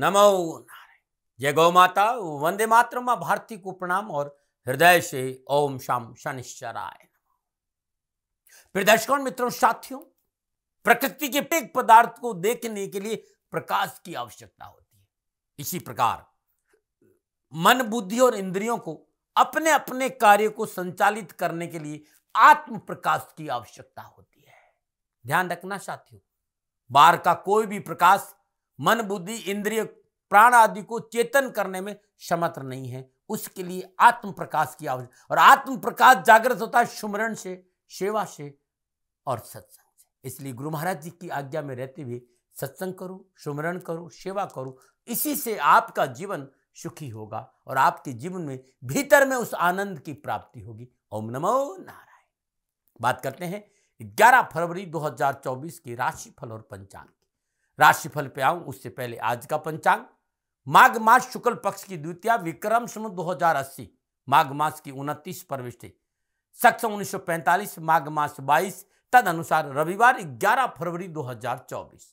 नमो नारायण जय गौ माता वंदे मातरम माँ भारती को प्रणाम और हृदय से ओम शाम शनिश्चराय प्रिय दर्शकों मित्रों साथियों प्रकृति के प्रत्येक पदार्थ को देखने के लिए प्रकाश की आवश्यकता होती है इसी प्रकार मन बुद्धि और इंद्रियों को अपने अपने कार्य को संचालित करने के लिए आत्म प्रकाश की आवश्यकता होती है ध्यान रखना साथियों बाहर का कोई भी प्रकाश मन बुद्धि इंद्रिय प्राण आदि को चेतन करने में समर्थ नहीं है उसके लिए आत्म प्रकाश की आवश्यकता और आत्म प्रकाश जागृत होता है सुमरण से सेवा से और सत्संग से इसलिए गुरु महाराज जी की आज्ञा में रहते हुए सत्संग करो सुमरण करो सेवा करो इसी से आपका जीवन सुखी होगा और आपके जीवन में भीतर में उस आनंद की प्राप्ति होगी ओम नमो नारायण बात करते हैं 11 फरवरी 2024 के फल और पंचांग राशिफल पे आऊं उससे पहले आज का पंचांग माघ मास शुक्ल पक्ष की द्वितीय विक्रम हजार 2080 माघ मास की उनतीस प्रविष्टि सक्ष 1945 माघ मास 22 तद अनुसार रविवार 11 फरवरी 2024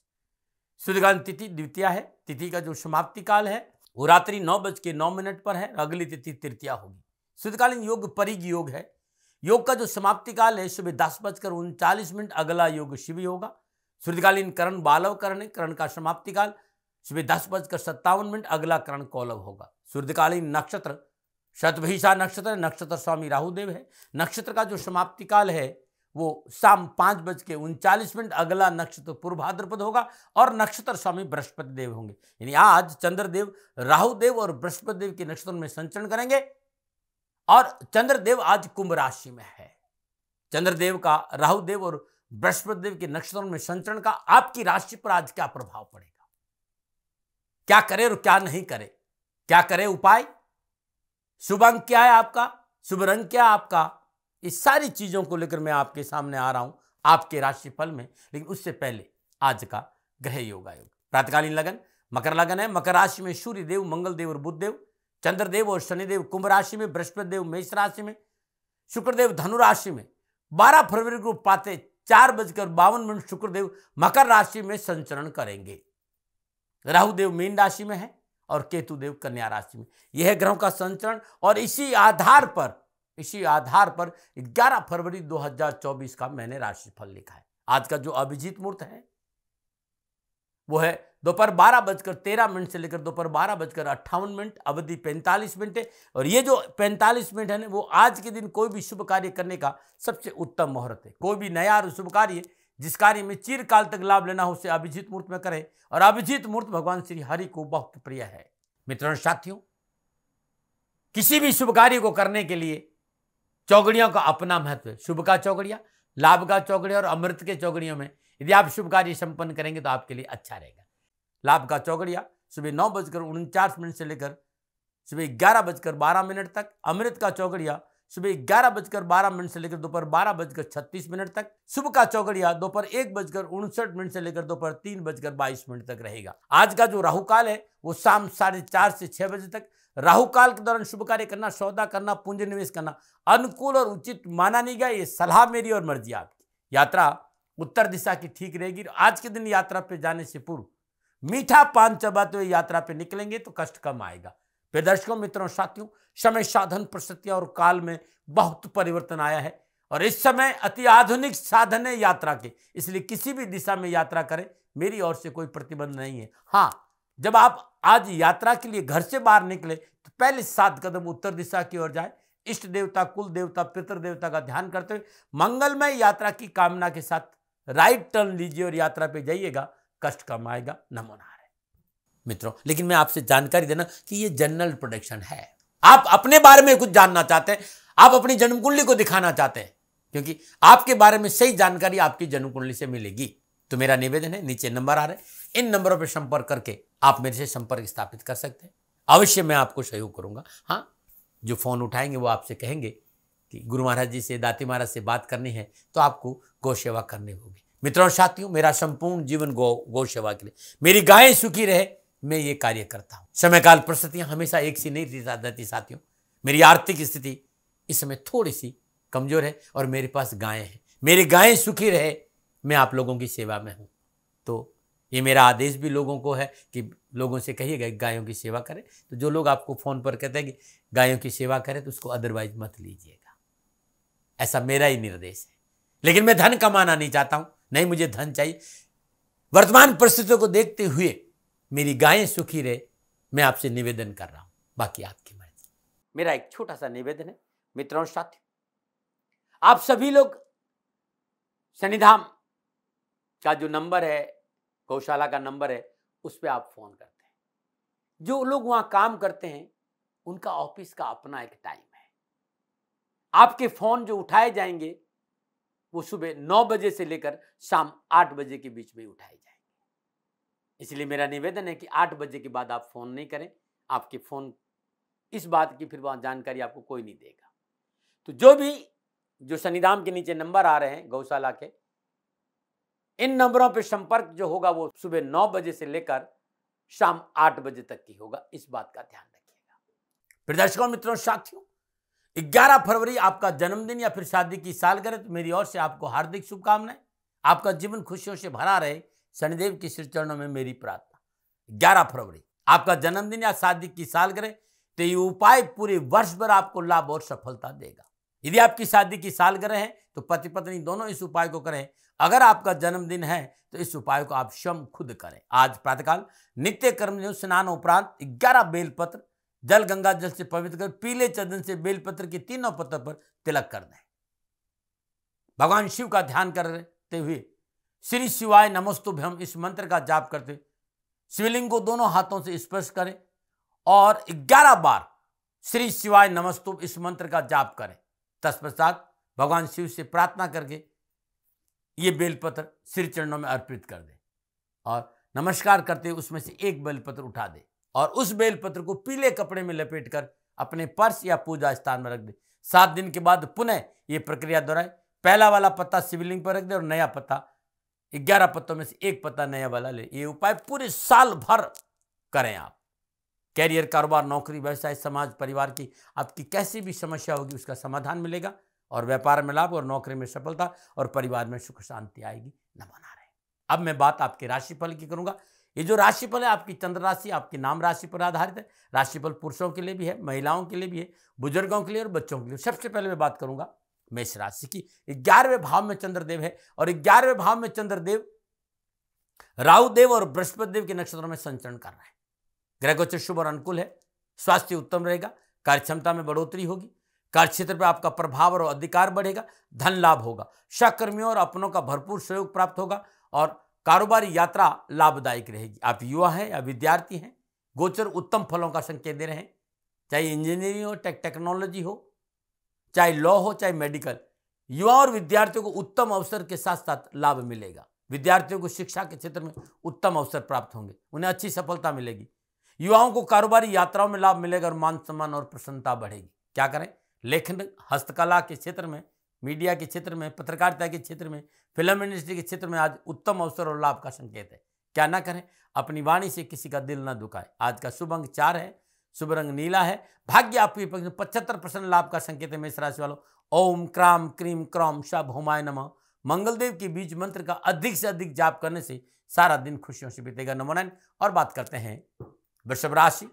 सूर्यग्रहण तिथि द्वितीय है तिथि का जो समाप्ति काल है वो रात्रि नौ बज के नौ मिनट पर है अगली तिथि तृतीय होगी सूर्यकालीन योग परिग योग है योग का जो समाप्ति काल है सुबह दस बजकर उनचालीस मिनट अगला योग शिव होगा सूर्यकालीन करण बालव करण है करण का समाप्ति काल सुबह दस बजकर सत्तावन मिनट अगला करण कौलव होगा सूर्यकालीन नक्षत्र शतभिषा नक्षत्र नक्षत्र स्वामी राहुदेव है नक्षत्र का जो समाप्ति काल है वो शाम पाँच बज के उनचालीस मिनट अगला नक्षत्र पूर्वाद्रपद होगा और नक्षत्र स्वामी बृहस्पति देव होंगे यानी आज चंद्रदेव राहुदेव और बृहस्पति देव के नक्षत्र में संचरण करेंगे और चंद्रदेव आज कुंभ राशि में है चंद्रदेव का राहुदेव और बृहस्पति देव के नक्षत्रों में संचरण का आपकी राशि पर आज क्या प्रभाव पड़ेगा क्या करे और क्या नहीं करे क्या करे उपाय शुभ अंक क्या है आपका शुभ रंग क्या आपका इस सारी चीजों को लेकर मैं आपके सामने आ रहा हूं आपके राशिफल में लेकिन उससे पहले आज का ग्रह योग आयोग प्रातकालीन लगन मकर लगन है मकर राशि में सूर्य देव मंगल देव और देव चंद्रदेव और शनिदेव कुंभ राशि में बृहस्पति देव मेष राशि में शुक्रदेव धनु राशि में 12 फरवरी को पाते चार बजकर बावन मिनट शुक्रदेव मकर राशि में संचरण करेंगे राहुदेव मीन राशि में है और केतुदेव कन्या राशि में यह ग्रहों का संचरण और इसी आधार पर इसी आधार पर 11 फरवरी 2024 का मैंने राशिफल लिखा है आज का जो अभिजीत मुहूर्त है वो है दोपहर बारह बजकर तेरह मिनट से लेकर दोपहर बारह बजकर अट्ठावन मिनट अवधि पैंतालीस मिनट है और ये जो पैंतालीस मिनट है ना वो आज के दिन कोई भी शुभ कार्य करने का सबसे उत्तम मुहूर्त है कोई भी नया और शुभ कार्य जिस कार्य में चिरकाल तक लाभ लेना हो उसे अभिजीत मूर्त में करें और अभिजीत मूर्त भगवान श्री हरि को बहुत प्रिय है मित्रों साथियों किसी भी शुभ कार्य को करने के लिए चौगड़ियों का अपना महत्व है शुभ का चौगड़िया लाभ का चौगड़िया और अमृत के चौगड़ियों में यदि आप शुभ कार्य संपन्न करेंगे तो आपके लिए अच्छा रहेगा लाभ का चौकड़िया सुबह नौ बजकर उनचास मिनट से लेकर सुबह ग्यारह बजकर बारह मिनट तक अमृत का चौकड़िया सुबह ग्यारह बजकर बारह मिनट से लेकर दोपहर बारह बजकर छत्तीस मिनट तक सुबह का चौकड़िया दोपहर एक बजकर उनसठ मिनट से लेकर दोपहर तीन बजकर बाईस मिनट तक रहेगा आज का जो राहु काल है वो शाम साढ़े चार से छह बजे तक राहु काल के दौरान शुभ कार्य करना सौदा करना पूंजी निवेश करना अनुकूल और उचित माना नहीं गया ये सलाह मेरी और मर्जी आपकी यात्रा उत्तर दिशा की ठीक रहेगी आज के दिन यात्रा पे जाने से पूर्व मीठा पान चबाते हुए यात्रा पे निकलेंगे तो कष्ट कम आएगा फिर दर्शकों मित्रों साथियों समय साधन प्रस्तुतियां और काल में बहुत परिवर्तन आया है और इस समय अति आधुनिक साधन है यात्रा के इसलिए किसी भी दिशा में यात्रा करें मेरी ओर से कोई प्रतिबंध नहीं है हाँ जब आप आज यात्रा के लिए घर से बाहर निकले तो पहले सात कदम उत्तर दिशा की ओर जाए इष्ट देवता कुल देवता पितृ देवता का ध्यान करते हुए मंगलमय यात्रा की कामना के साथ राइट टर्न लीजिए और यात्रा पे जाइएगा कष्ट कम आएगा नमोना मित्रों लेकिन मैं आपसे जानकारी देना कि ये जनरल प्रोडक्शन है आप अपने बारे में कुछ जानना चाहते हैं आप अपनी जन्म कुंडली को दिखाना चाहते हैं क्योंकि आपके बारे में सही जानकारी आपकी जन्म कुंडली से मिलेगी तो मेरा निवेदन है नीचे नंबर आ रहे हैं इन नंबरों पर संपर्क करके आप मेरे से संपर्क स्थापित कर सकते हैं अवश्य मैं आपको सहयोग करूंगा हाँ जो फ़ोन उठाएंगे वो आपसे कहेंगे कि गुरु महाराज जी से दाती महाराज से बात करनी है तो आपको गौ सेवा करनी होगी मित्रों साथियों मेरा संपूर्ण जीवन गौ गौ सेवा के लिए मेरी गायें सुखी रहे मैं ये कार्य करता हूँ समय काल परिस्थितियाँ हमेशा एक सी नहीं रहती साथियों मेरी आर्थिक स्थिति इस समय थोड़ी सी कमजोर है और मेरे पास गायें हैं मेरी गायें सुखी रहे मैं आप लोगों की सेवा में हूँ तो ये मेरा आदेश भी लोगों को है कि लोगों से कहिएगा गायों की सेवा करें तो जो लोग आपको फ़ोन पर कहते हैं कि गायों की सेवा करें तो उसको अदरवाइज मत लीजिएगा ऐसा मेरा ही निर्देश है लेकिन मैं धन कमाना नहीं चाहता हूँ नहीं मुझे धन चाहिए वर्तमान परिस्थितियों को देखते हुए मेरी गायें सुखी रहे मैं आपसे निवेदन कर रहा हूं बाकी आपकी मर्जी मेरा एक छोटा सा निवेदन है मित्रों साथियों आप सभी लोग शनिधाम का जो नंबर है गौशाला का नंबर है उस पर आप फ़ोन करते हैं जो लोग वहां काम करते हैं उनका ऑफिस का अपना एक टाइम है आपके फ़ोन जो उठाए जाएंगे वो सुबह नौ बजे से लेकर शाम आठ बजे के बीच में उठाए जाएंगे इसलिए मेरा निवेदन है कि आठ बजे के बाद आप फ़ोन नहीं करें आपके फ़ोन इस बात की फिर वहाँ जानकारी आपको कोई नहीं देगा तो जो भी जो शनिधाम के नीचे नंबर आ रहे हैं गौशाला के इन नंबरों पर संपर्क जो होगा वो सुबह नौ बजे से लेकर शाम आठ बजे तक की होगा इस बात का ध्यान रखिएगा प्रदर्शकों मित्रों साथियों 11 फरवरी आपका जन्मदिन या फिर शादी की सालगिरह तो मेरी ओर से आपको हार्दिक शुभकामनाएं आपका जीवन खुशियों से भरा रहे शनिदेव के श्री चरणों में मेरी प्रार्थना ग्यारह फरवरी आपका जन्मदिन या शादी की सालगिरह तो ये उपाय पूरे वर्ष भर आपको लाभ और सफलता देगा यदि आपकी शादी की साल ग्रह है तो पति पत्नी दोनों इस उपाय को करें अगर आपका जन्मदिन है तो इस उपाय को आप स्वयं खुद करें आज प्रातःकाल नित्य कर्म स्नान उपरांत ग्यारह बेलपत्र जल गंगा जल से पवित्र कर पीले चंदन से बेलपत्र के तीनों पत्र पर तिलक कर दें भगवान शिव का ध्यान करते हुए श्री शिवाय नमस्तुभ्यम इस मंत्र का जाप करते शिवलिंग को दोनों हाथों से स्पर्श करें और 11 बार श्री शिवाय नमस्तुभ इस मंत्र का जाप करें तत्पश्चात भगवान शिव से प्रार्थना करके ये बेलपत्र श्री चरणों में अर्पित कर दें और नमस्कार करते उसमें से एक बेलपत्र उठा दें और उस बेलपत्र को पीले कपड़े में लपेट कर अपने पर्स या पूजा स्थान में रख दे सात दिन के बाद पुनः ये प्रक्रिया दोहराए पहला वाला पत्ता शिवलिंग पर रख दे और नया पत्ता ग्यारह पत्तों में से एक पत्ता नया वाला ले ये उपाय पूरे साल भर करें आप कैरियर कारोबार नौकरी व्यवसाय समाज परिवार की आपकी कैसी भी समस्या होगी उसका समाधान मिलेगा और व्यापार में लाभ और नौकरी में सफलता और परिवार में सुख शांति आएगी न मना रहे अब मैं बात आपके राशिफल की करूंगा ये जो राशिफल है आपकी चंद्र राशि आपकी नाम राशि पर आधारित है राशिफल पुरुषों के लिए भी है महिलाओं के लिए भी है बुजुर्गों के लिए और बच्चों के लिए सबसे पहले मैं बात करूंगा मेष राशि की ग्यारहवें भाव में चंद्रदेव है और ग्यारहवें भाव में चंद्रदेव राहुदेव और बृहस्पति देव के नक्षत्रों में संचरण कर रहा है ग्रह गोचर शुभ और अनुकूल है स्वास्थ्य उत्तम रहेगा कार्यक्षमता में बढ़ोतरी होगी कार्य क्षेत्र पर आपका प्रभाव और अधिकार बढ़ेगा धन लाभ होगा सहकर्मियों और अपनों का भरपूर सहयोग प्राप्त होगा और कारोबारी यात्रा लाभदायक रहेगी आप युवा हैं या विद्यार्थी हैं गोचर उत्तम फलों का संकेत दे रहे हैं चाहे इंजीनियरिंग हो चाहे टेक्नोलॉजी हो चाहे लॉ हो चाहे मेडिकल युवा और विद्यार्थियों को उत्तम अवसर के साथ साथ लाभ मिलेगा विद्यार्थियों को शिक्षा के क्षेत्र में उत्तम अवसर प्राप्त होंगे उन्हें अच्छी सफलता मिलेगी युवाओं को कारोबारी यात्राओं में लाभ मिलेगा और मान सम्मान और प्रसन्नता बढ़ेगी क्या करें लेखन हस्तकला के क्षेत्र में मीडिया के क्षेत्र में पत्रकारिता के क्षेत्र में फिल्म इंडस्ट्री के क्षेत्र में आज उत्तम अवसर और लाभ का संकेत है क्या ना करें अपनी वाणी से किसी का दिल ना दुखाए आज का शुभ अंक चार है शुभ रंग नीला है भाग्य आपके पक्ष में पचहत्तर परसेंट लाभ का संकेत है मेष राशि वालों ओम क्राम क्रीम क्रॉम शब होमाय नम मंगलदेव के बीज मंत्र का अधिक से अधिक जाप करने से सारा दिन खुशियों से बीतेगा नमोनयन और बात करते हैं वृषभ राशि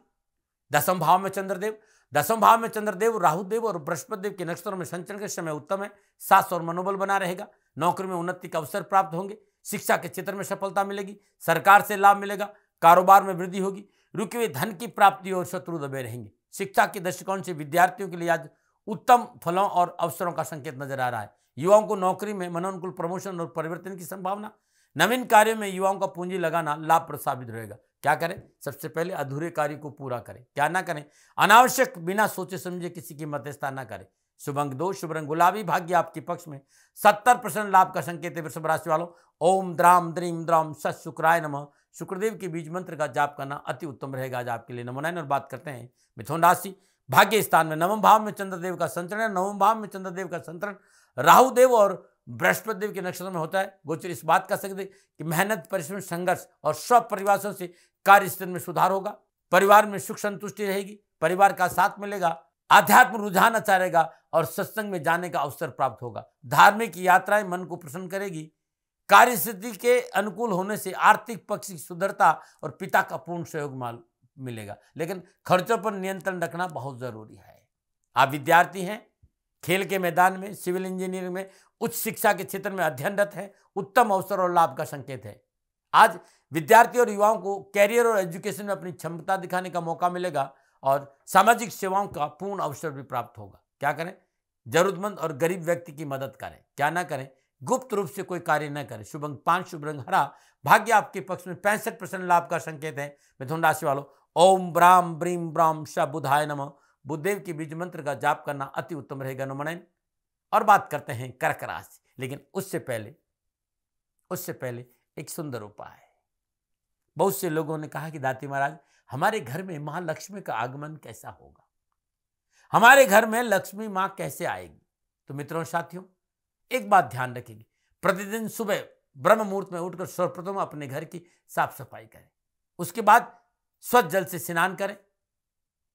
दसम भाव में चंद्रदेव दसम भाव में चंद्रदेव राहुदेव और बृहस्पतिदेव के नक्षत्रों में संचरण के समय उत्तम है सास और मनोबल बना रहेगा नौकरी में उन्नति के अवसर प्राप्त होंगे शिक्षा के क्षेत्र में सफलता मिलेगी सरकार से लाभ मिलेगा कारोबार में वृद्धि होगी रुके हुए धन की प्राप्ति और शत्रु दबे रहेंगे शिक्षा के दृष्टिकोण से विद्यार्थियों के लिए आज उत्तम फलों और अवसरों का संकेत नजर आ रहा है युवाओं को नौकरी में मनोनुकूल प्रमोशन और परिवर्तन की संभावना नवीन कार्यों में युवाओं का पूंजी लगाना लाभप्रद साबित रहेगा क्या करें सबसे पहले अधूरे कार्य को पूरा करें क्या ना करें अनावश्यक बिना सोचे समझे किसी की मध्यस्था ना करें शुभ अंक दो शुभ रंग गुलाबी भाग्य आपके पक्ष में सत्तर परसेंट लाभ का संकेत है वृषभ राशि वालों ओम द्राम द्रीम द्राम सत शुक्राय नम शुक्रदेव के बीज मंत्र का जाप करना अति उत्तम रहेगा आज आपके लिए नमो और बात करते हैं मिथुन राशि भाग्य स्थान में नवम भाव में चंद्रदेव का संचरण नवम भाव में चंद्रदेव का संतरण राहुदेव और बृहस्पति देव के नक्षत्र में होता है गोचर इस बात कर सकते कि मेहनत परिश्रम संघर्ष और सब परिवारों से कार्य स्तर में सुधार होगा परिवार में सुख संतुष्टि रहेगी परिवार का साथ मिलेगा आध्यात्म रुझान अच्छा रहेगा और सत्संग में जाने का अवसर प्राप्त होगा धार्मिक यात्राएं मन को प्रसन्न करेगी कार्य स्थिति के अनुकूल होने से आर्थिक पक्ष की सुदृढ़ता और पिता का पूर्ण सहयोग मिलेगा लेकिन खर्चों पर नियंत्रण रखना बहुत जरूरी है आप विद्यार्थी हैं खेल के मैदान में सिविल इंजीनियरिंग में उच्च शिक्षा के क्षेत्र में अध्ययनरत हैं उत्तम अवसर और लाभ का संकेत है आज विद्यार्थी और युवाओं को कैरियर और एजुकेशन में अपनी क्षमता दिखाने का मौका मिलेगा और सामाजिक सेवाओं का पूर्ण अवसर भी प्राप्त होगा क्या करें जरूरतमंद और गरीब व्यक्ति की मदद करें क्या ना करें गुप्त रूप से कोई कार्य न करें शुभ अंक पांच शुभ रंग हरा भाग्य आपके पक्ष में पैंसठ परसेंट लाभ का संकेत है मिथुन राशि वालों ओम ब्राम ब्रीम ब्राम श बुधाय नमः बुद्धदेव के बीज मंत्र का जाप करना अति उत्तम रहेगा नुमनयन और बात करते हैं कर्क राशि लेकिन उससे पहले उससे पहले एक सुंदर उपाय बहुत से लोगों ने कहा कि दाती महाराज हमारे घर में महालक्ष्मी का आगमन कैसा होगा हमारे घर में लक्ष्मी माँ कैसे आएगी तो मित्रों साथियों एक बात ध्यान रखेंगे प्रतिदिन सुबह ब्रह्म मुहूर्त में उठकर सर्वप्रथम अपने घर की साफ सफाई करें उसके बाद स्वच्छ जल से स्नान करें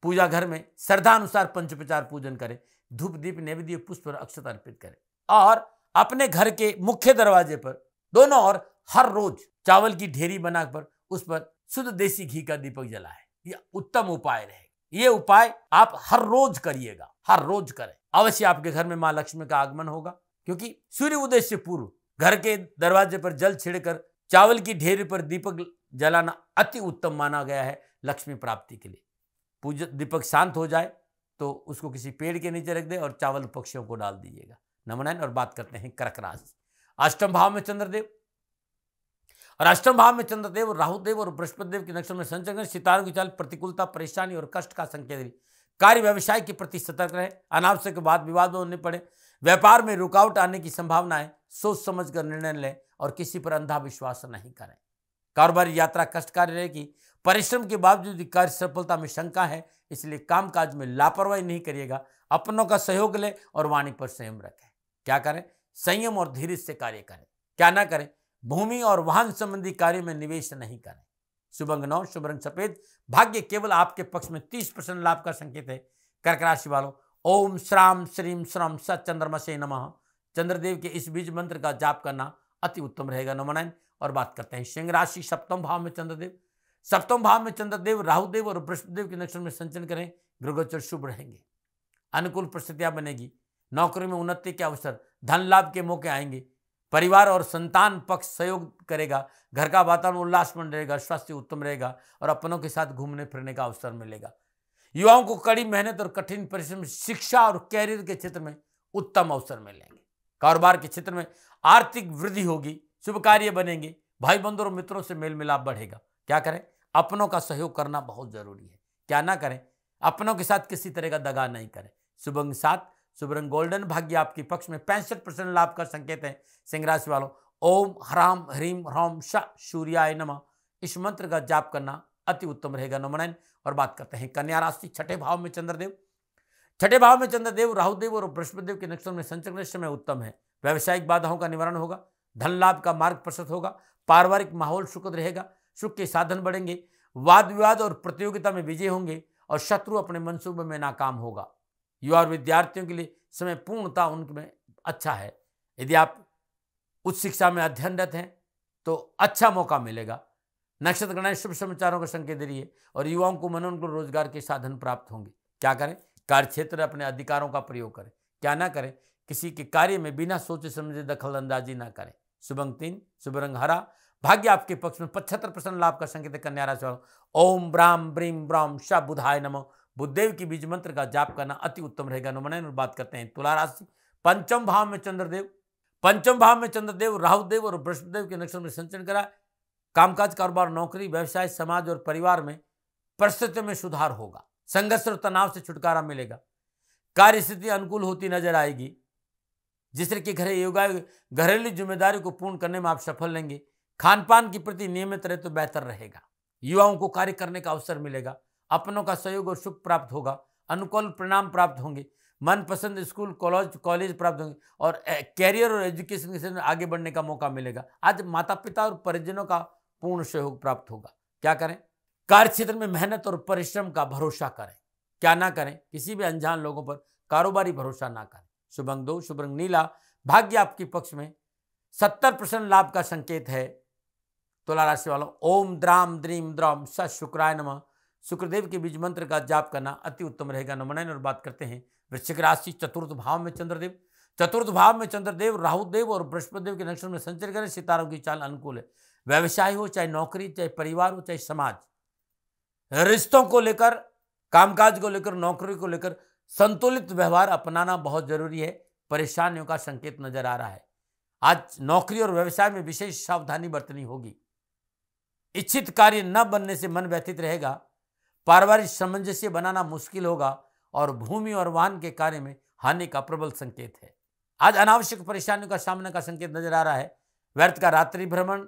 पूजा घर में श्रद्धानुसार पंचोपचार पूजन करें धूप दीप नैवेद्य पुष्प और अक्षत अर्पित करें और अपने घर के मुख्य दरवाजे पर दोनों ओर हर रोज चावल की ढेरी बनाकर उस पर शुद्ध देसी घी का दीपक जलाए यह उत्तम उपाय रहेगा ये उपाय आप हर रोज करिएगा हर रोज करें अवश्य आपके घर में माँ लक्ष्मी का आगमन होगा क्योंकि सूर्य उदय से पूर्व घर के दरवाजे पर जल छिड़कर चावल की ढेरी पर दीपक जलाना अति उत्तम माना गया है लक्ष्मी प्राप्ति के लिए पूज दीपक शांत हो जाए तो उसको किसी पेड़ के नीचे रख दे और चावल पक्षियों को डाल दीजिएगा नमनायन और बात करते हैं कर्क राशि अष्टम भाव में चंद्रदेव और अष्टम भाव में चंद्रदेव राहुदेव और बृहस्पतिदेव के नक्षत्र में संचरण सितारों की चाल प्रतिकूलता परेशानी और कष्ट का संकेत कार्य व्यवसाय के प्रति सतर्क रहे अनावश्यक वाद विवाद होने पड़े व्यापार में रुकावट आने की संभावना है सोच समझ कर निर्णय लें और किसी पर अंधा विश्वास नहीं करें कारोबारी यात्रा कष्टकारी रहेगी परिश्रम के बावजूद कार्य सफलता में शंका है इसलिए कामकाज में लापरवाही नहीं करिएगा अपनों का सहयोग लें और वाणी पर संयम रखें क्या करें संयम और धीरज से कार्य करें क्या ना करें भूमि और वाहन संबंधी कार्य में निवेश नहीं करें शुभ अंग नौ शुभ रंग सफेद भाग्य केवल आपके पक्ष में तीस परसेंट लाभ का संकेत है कर्क राशि वालों ओम श्राम श्रीम श्रम सत चंद्रमा से नम चंद्रदेव के इस बीज मंत्र का जाप करना अति उत्तम रहेगा नमनायन और बात करते हैं सिंह राशि सप्तम भाव में चंद्रदेव सप्तम भाव में चंद्रदेव राहुदेव और बृहस्पतिदेव के नक्षत्र में संचन करें ग्रहोचर शुभ रहेंगे अनुकूल परिस्थितियां बनेगी नौकरी में उन्नति के अवसर धन लाभ के मौके आएंगे परिवार और संतान पक्ष सहयोग करेगा घर का वातावरण उल्लासपूर्ण रहेगा स्वास्थ्य उत्तम रहेगा और अपनों के साथ घूमने फिरने का अवसर मिलेगा युवाओं को कड़ी मेहनत और कठिन परिश्रम शिक्षा और कैरियर के क्षेत्र में उत्तम अवसर मिलेंगे कारोबार के क्षेत्र में आर्थिक वृद्धि होगी शुभ कार्य बनेंगे भाई बंधु और मित्रों से मेल मिलाप बढ़ेगा क्या करें अपनों का सहयोग करना बहुत ज़रूरी है क्या ना करें अपनों के साथ किसी तरह का दगा नहीं करें सुबह सात सुबरंग गोल्डन भाग्य आपके पक्ष में पैंसठ परसेंट लाभ का संकेत है सिंह राशि वालों ओम हराम ह्रीम ह्रौम शाह सूर्याय नम इस मंत्र का जाप करना अति उत्तम रहेगा नमन और बात करते हैं कन्या राशि छठे भाव में चंद्रदेव छठे भाव में चंद्रदेव राहुदेव और बृहस्पतिदेव के नक्षत्र में संचरण समय उत्तम है व्यावसायिक बाधाओं का निवारण होगा धन लाभ का मार्ग प्रशस्त होगा पारिवारिक माहौल सुखद रहेगा सुख के साधन बढ़ेंगे वाद विवाद और प्रतियोगिता में विजय होंगे और शत्रु अपने मनसूबे में नाकाम होगा युवा और विद्यार्थियों के लिए समय पूर्णता उनमें अच्छा है यदि आप उच्च शिक्षा में अध्ययनरत हैं तो अच्छा मौका मिलेगा नक्षत्र गणना शुभ समाचारों का संकेत दे और युवाओं को मनोनुकूल रोजगार के साधन प्राप्त होंगे क्या करें कार्य क्षेत्र अपने अधिकारों का प्रयोग करें क्या ना करें किसी के कार्य में बिना सोचे समझे दखल अंदाजी ना करें शुभंग तीन शुभ रंग हरा भाग्य आपके पक्ष में पचहत्तर परसेंट लाभ का संकेत कन्या राशि ओम ब्राम ब्रीम ब्राम शाह बुधाय नमो बुद्धदेव की बीज मंत्र का जाप करना अति उत्तम रहेगा नमन बात करते हैं तुला राशि पंचम भाव में चंद्रदेव पंचम भाव में चंद्रदेव राहुदेव और बृहस्पतिदेव के नक्षत्र में संचरण करा कामकाज कारोबार नौकरी व्यवसाय समाज और परिवार में परिस्थितियों में सुधार होगा संघर्ष और तनाव से छुटकारा मिलेगा कार्य स्थिति अनुकूल होती नजर आएगी जिससे कि घरे योगा घरेलू जिम्मेदारी को पूर्ण करने में आप सफल रहेंगे खान पान के प्रति नियमित रहे तो बेहतर रहेगा युवाओं को कार्य करने का अवसर मिलेगा अपनों का सहयोग और सुख प्राप्त होगा अनुकूल परिणाम प्राप्त होंगे मनपसंद स्कूल कॉलेज कॉलेज प्राप्त होंगे और कैरियर और एजुकेशन के क्षेत्र में आगे बढ़ने का मौका मिलेगा आज माता पिता और परिजनों का पूर्ण सहयोग प्राप्त होगा क्या करें कार्य क्षेत्र में मेहनत और परिश्रम का भरोसा करें क्या ना करें किसी भी अनजान लोगों पर कारोबारी भरोसा ना करें शुभंग दो शुभ नीला भाग्य आपके पक्ष में सत्तर परसेंट लाभ का संकेत है तुला राशि वालों ओम द्राम द्रीम द्राम स शुक्राय नम शुक्रदेव के बीज मंत्र का जाप करना अति उत्तम रहेगा नमन और बात करते हैं वृश्चिक राशि चतुर्थ भाव में चंद्रदेव चतुर्थ भाव में चंद्रदेव राहुदेव और बृहस्पतिदेव के नक्षत्र में संचर करें सितारों की चाल अनुकूल है व्यवसाय हो चाहे नौकरी चाहे परिवार हो चाहे समाज रिश्तों को लेकर कामकाज को लेकर नौकरी को लेकर संतुलित व्यवहार अपनाना बहुत जरूरी है परेशानियों का संकेत नजर आ रहा है आज नौकरी और व्यवसाय में विशेष सावधानी बरतनी होगी इच्छित कार्य न बनने से मन व्यतीत रहेगा पारिवारिक सामंजस्य बनाना मुश्किल होगा और भूमि और वाहन के कार्य में हानि का प्रबल संकेत है आज अनावश्यक परेशानियों का सामना का संकेत नजर आ रहा है व्यर्थ का रात्रि भ्रमण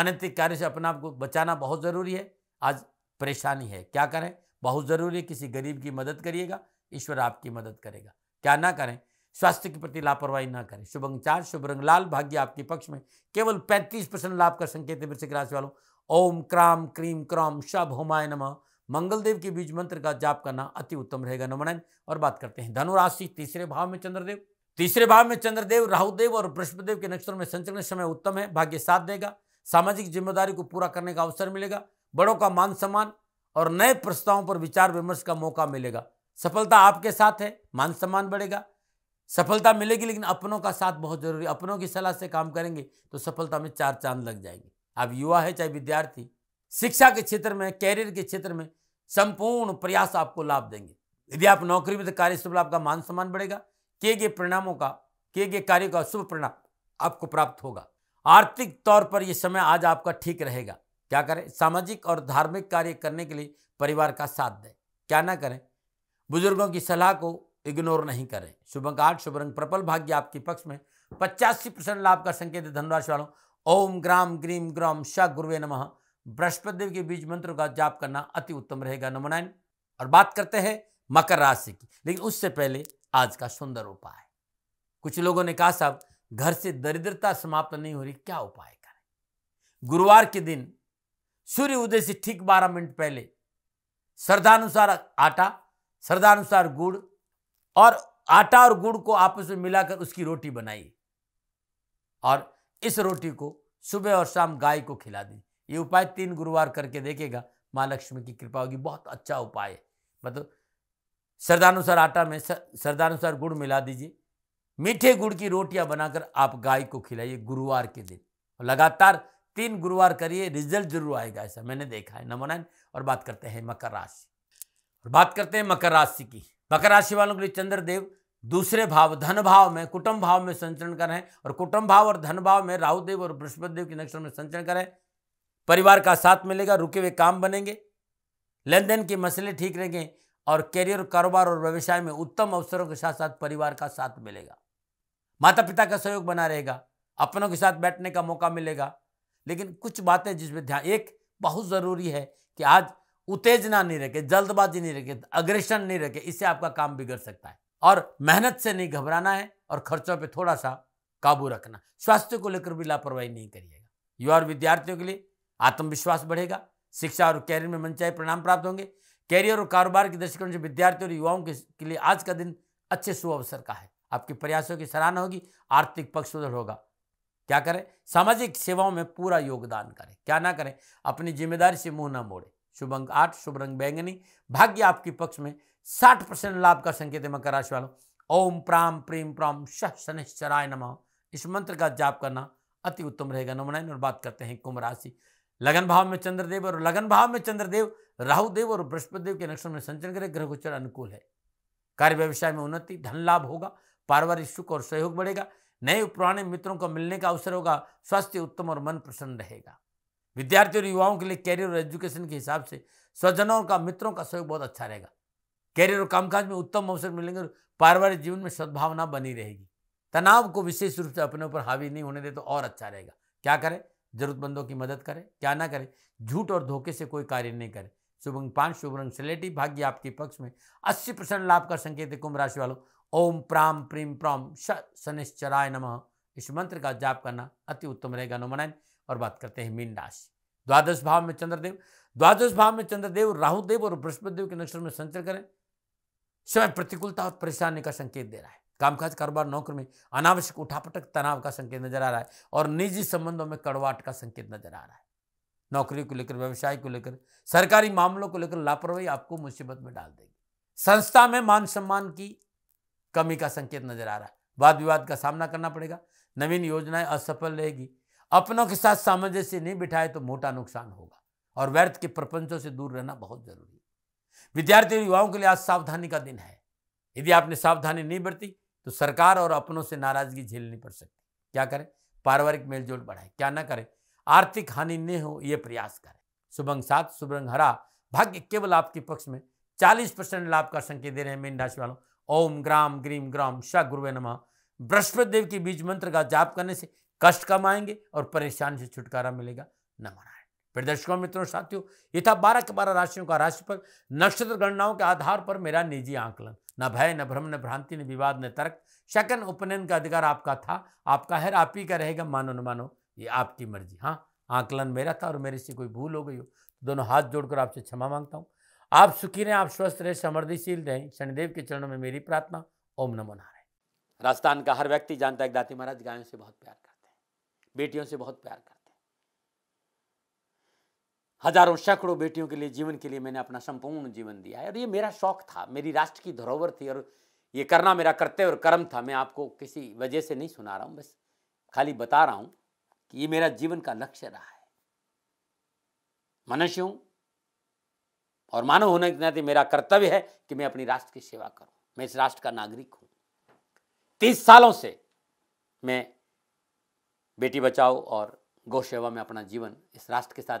अनैतिक कार्य से अपना आपको बचाना बहुत ज़रूरी है आज परेशानी है क्या करें बहुत ज़रूरी है किसी गरीब की मदद करिएगा ईश्वर आपकी मदद करेगा क्या ना करें स्वास्थ्य के प्रति लापरवाही ना करें शुभंग चार शुभ रंग लाल भाग्य आपके पक्ष में केवल 35 परसेंट लाभ का संकेत है वृश्चिक राशि वालों ओम क्राम क्रीम क्रॉम शब होमाय नम मंगलदेव के बीज मंत्र का जाप करना अति उत्तम रहेगा नमनायन और बात करते हैं धनुराशि तीसरे भाव में चंद्रदेव तीसरे भाव में चंद्रदेव राहुदेव और बृहस्पतिदेव के नक्षत्रों में संचरण समय उत्तम है भाग्य साथ देगा सामाजिक जिम्मेदारी को पूरा करने का अवसर मिलेगा बड़ों का मान सम्मान और नए प्रस्तावों पर विचार विमर्श का मौका मिलेगा सफलता आपके साथ है मान सम्मान बढ़ेगा सफलता मिलेगी लेकिन अपनों का साथ बहुत जरूरी अपनों की सलाह से काम करेंगे तो सफलता में चार चांद लग जाएंगे आप युवा है चाहे विद्यार्थी शिक्षा के क्षेत्र में कैरियर के क्षेत्र में संपूर्ण प्रयास आपको लाभ देंगे यदि आप नौकरी में तो कार्यस्थल आपका मान सम्मान बढ़ेगा किए गए परिणामों का किए गए कार्यों का शुभ परिणाम आपको प्राप्त होगा आर्थिक तौर पर यह समय आज आपका ठीक रहेगा क्या करें सामाजिक और धार्मिक कार्य करने के लिए परिवार का साथ दें क्या ना करें बुजुर्गों की सलाह को इग्नोर नहीं करें शुभ अंक आठ शुभ रंग प्रबल भाग्य आपके पक्ष में पचासी परसेंट लाभ का संकेत धनराशि वालों ओम ग्राम ग्रीम ग्राम श गुरुवे नमः देव के बीज मंत्र का जाप करना अति उत्तम रहेगा नमनायन और बात करते हैं मकर राशि की लेकिन उससे पहले आज का सुंदर उपाय कुछ लोगों ने कहा साहब घर से दरिद्रता समाप्त नहीं हो रही क्या उपाय करें गुरुवार के दिन सूर्य उदय से ठीक बारह मिनट पहले श्रद्धानुसार आटा श्रद्धानुसार गुड़ और आटा और गुड़ को आपस में मिलाकर उसकी रोटी बनाइए और इस रोटी को सुबह और शाम गाय को खिला दीजिए ये उपाय तीन गुरुवार करके देखेगा माँ लक्ष्मी की कृपा होगी बहुत अच्छा उपाय है मतलब श्रद्धानुसार आटा में श्रद्धानुसार गुड़ मिला दीजिए मीठे गुड़ की रोटियां बनाकर आप गाय को खिलाइए गुरुवार के दिन लगातार तीन गुरुवार करिए रिजल्ट जरूर आएगा ऐसा मैंने देखा है नाइन और बात करते हैं मकर राशि और बात करते हैं मकर राशि की मकर राशि वालों के लिए चंद्रदेव दूसरे भाव धन भाव में कुटुंब भाव में संचरण करें और कुटुंब भाव और धन भाव में राहुदेव और बृहस्पति देव के नक्षत्र में संचरण करें परिवार का साथ मिलेगा रुके हुए काम बनेंगे लेन देन के मसले ठीक रहेंगे और करियर कारोबार और व्यवसाय में उत्तम अवसरों के साथ साथ परिवार का साथ मिलेगा माता पिता का सहयोग बना रहेगा अपनों के साथ बैठने का मौका मिलेगा लेकिन कुछ बातें जिसमें ध्यान एक बहुत ज़रूरी है कि आज उत्तेजना नहीं रखे जल्दबाजी नहीं रखे अग्रेशन नहीं रखे इससे आपका काम बिगड़ सकता है और मेहनत से नहीं घबराना है और खर्चों पे थोड़ा सा काबू रखना स्वास्थ्य को लेकर भी लापरवाही नहीं करिएगा युवा और विद्यार्थियों के लिए आत्मविश्वास बढ़ेगा शिक्षा और कैरियर में मनचाहे परिणाम प्राप्त होंगे कैरियर और कारोबार के दृष्टिकोण से विद्यार्थियों और युवाओं के लिए आज का दिन अच्छे शुभ अवसर का है आपके प्रयासों की सराहना होगी आर्थिक पक्ष सुधर होगा क्या करें सामाजिक सेवाओं में पूरा योगदान करें क्या ना करें अपनी जिम्मेदारी से मुंह ना मोड़े शुभ अंक आठ शुभ रंग बैंगनी भाग्य आपके पक्ष में साठ परसेंट लाभ का संकेत है मकर राशि वालों ओम प्राम प्रेम प्राम शह शनिश्चराय नम इस मंत्र का जाप करना अति उत्तम रहेगा नमनायन और बात करते हैं कुंभ राशि लगन भाव में चंद्रदेव और लगन भाव में चंद्रदेव राहु देव और बृहस्पति देव के नक्षत्र में संचरण करें ग्रह गोचर अनुकूल है कार्य व्यवसाय में उन्नति धन लाभ होगा पारिवारिक सुख और सहयोग बढ़ेगा नए पुराने मित्रों को मिलने का अवसर होगा स्वास्थ्य उत्तम और मन प्रसन्न रहेगा विद्यार्थी और युवाओं के लिए कैरियर और एजुकेशन के हिसाब से स्वजनों का मित्रों का सहयोग बहुत अच्छा रहेगा कैरियर और कामकाज में उत्तम अवसर मिलेंगे और पारिवारिक जीवन में सद्भावना बनी रहेगी तनाव को विशेष रूप से अपने ऊपर हावी नहीं होने दे तो और अच्छा रहेगा क्या करें जरूरतमंदों की मदद करें क्या ना करें झूठ और धोखे से कोई कार्य नहीं करें शुभ अंग पांच शुभ रंग सिलेटी भाग्य आपके पक्ष में अस्सी परसेंट लाभ का संकेत है कुंभ राशि वालों ओम प्राम प्रीम प्राम शनिश्चराय नमः इस मंत्र का जाप करना अति उत्तम रहेगा नमनायन और बात करते हैं मीन राशि द्वादश भाव में चंद्रदेव द्वादश भाव में चंद्रदेव राहुदेव और बृहस्पतिदेव के नक्षत्र में संचर करें समय प्रतिकूलता और परेशानी का संकेत दे रहा है कामकाज कारोबार नौकरी में अनावश्यक उठापटक तनाव का संकेत नजर आ रहा है और निजी संबंधों में कड़वाट का संकेत नजर आ रहा है नौकरी को लेकर व्यवसाय को लेकर सरकारी मामलों को लेकर लापरवाही आपको मुसीबत में डाल देगी संस्था में मान सम्मान की कमी का संकेत नजर आ रहा है वाद विवाद का सामना करना पड़ेगा नवीन योजनाएं असफल रहेगी अपनों के साथ सामंजस्य नहीं बिठाए तो मोटा नुकसान होगा और व्यर्थ के प्रपंचों से दूर रहना बहुत जरूरी है विद्यार्थी और युवाओं के लिए आज सावधानी का दिन है यदि आपने सावधानी नहीं बरती तो सरकार और अपनों से नाराजगी झेलनी पड़ सकती क्या करें पारिवारिक मेलजोल बढ़ाए क्या ना करें आर्थिक हानि न हो ये प्रयास करें शुभंग सात शुभंग हरा भाग्य केवल आपके पक्ष में चालीस परसेंट लाभ का संकेत दे रहे हैं मीन राशि वालों ओम ग्राम ग्रीम ग्राम शाह गुरुवे नम बृहस्पति देव के बीज मंत्र का जाप करने से कष्ट कम आएंगे और परेशान से छुटकारा मिलेगा नमः फिर दर्शकों मित्रों साथियों ये था बारह के बारह राशियों का राशिफल नक्षत्र गणनाओं के आधार पर मेरा निजी आंकलन न भय न भ्रम न भ्रांति न विवाद न तर्क शकन उपनयन का अधिकार आपका था आपका है आप ही का रहेगा मानो न मानो ये आपकी मर्जी हाँ आंकलन मेरा था और मेरे से कोई भूल हो गई हो तो दोनों हाथ जोड़कर आपसे क्षमा मांगता हूँ आप सुखी रहें आप स्वस्थ रहें समृद्धिशील रहें शनिदेव के चरणों में मेरी प्रार्थना ओम नमो नारायण राजस्थान का हर व्यक्ति जानता है दाती महाराज गायों से बहुत प्यार करते हैं बेटियों से बहुत प्यार करते हैं हजारों सैकड़ों बेटियों के लिए जीवन के लिए मैंने अपना संपूर्ण जीवन दिया है और ये मेरा शौक था मेरी राष्ट्र की धरोहर थी और ये करना मेरा कर्तव्य और कर्म था मैं आपको किसी वजह से नहीं सुना रहा हूँ बस खाली बता रहा हूँ कि ये मेरा जीवन का लक्ष्य रहा है मनुष्य और मानव होने के नाते मेरा कर्तव्य है कि मैं अपनी राष्ट्र की सेवा करूँ मैं इस राष्ट्र का नागरिक हूँ तीस सालों से मैं बेटी बचाओ और गौ सेवा में अपना जीवन इस राष्ट्र के साथ